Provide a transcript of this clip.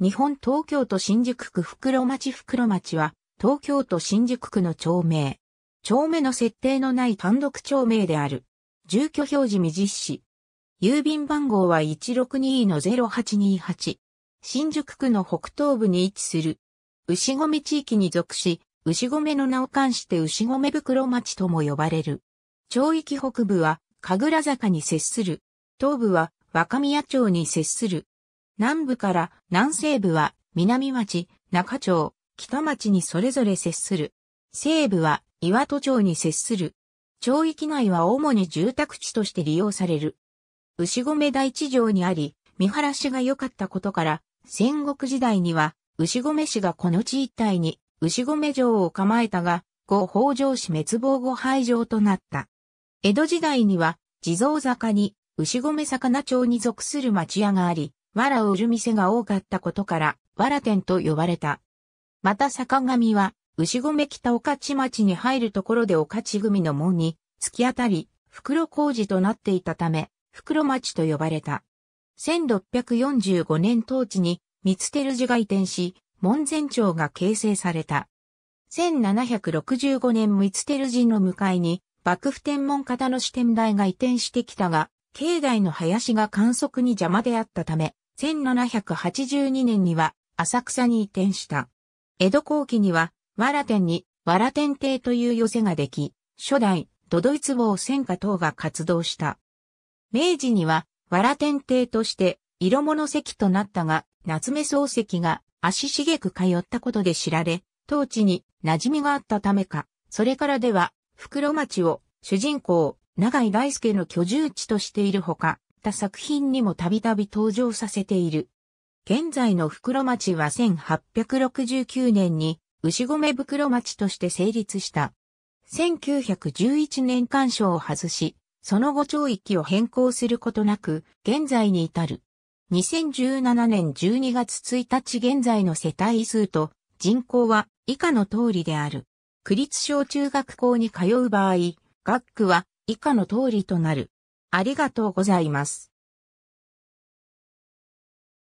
日本東京都新宿区袋町袋町は、東京都新宿区の町名。町名の設定のない単独町名である。住居表示未実施。郵便番号は162-0828。新宿区の北東部に位置する。牛込地域に属し、牛込の名を冠して牛込袋町とも呼ばれる。町域北部は、神楽坂に接する。東部は、若宮町に接する。南部から南西部は南町、中町、北町にそれぞれ接する。西部は岩戸町に接する。町域内は主に住宅地として利用される。牛込大地上にあり、見晴らしが良かったことから、戦国時代には牛込氏がこの地一帯に牛込城を構えたが、後北条氏滅亡後廃城となった。江戸時代には地蔵坂に牛込魚町に属する町屋があり、藁を売る店が多かったことから、藁店と呼ばれた。また坂上は、牛込北御徒町に入るところで御徒組の門に、突き当たり、袋工事となっていたため、袋町と呼ばれた。1645年当地に、三つ照寺が移転し、門前町が形成された。1765年三つ照寺の向かいに、幕府天文方の支店台が移転してきたが、境内の林が観測に邪魔であったため、1782年には浅草に移転した。江戸後期には、わら店に、わら店邸という寄せができ、初代、都イツ坊戦火等が活動した。明治には、わら店邸として、色物席となったが、夏目漱石が足しげく通ったことで知られ、当地に馴染みがあったためか、それからでは、袋町を主人公、永井大輔の居住地としているほか、った作品にもたびたび登場させている。現在の袋町は1869年に牛込袋町として成立した。1911年干渉を外し、その後町域を変更することなく、現在に至る。2017年12月1日現在の世帯数と人口は以下の通りである。区立小中学校に通う場合、学区は以下の通りとなる。ありがとうございます。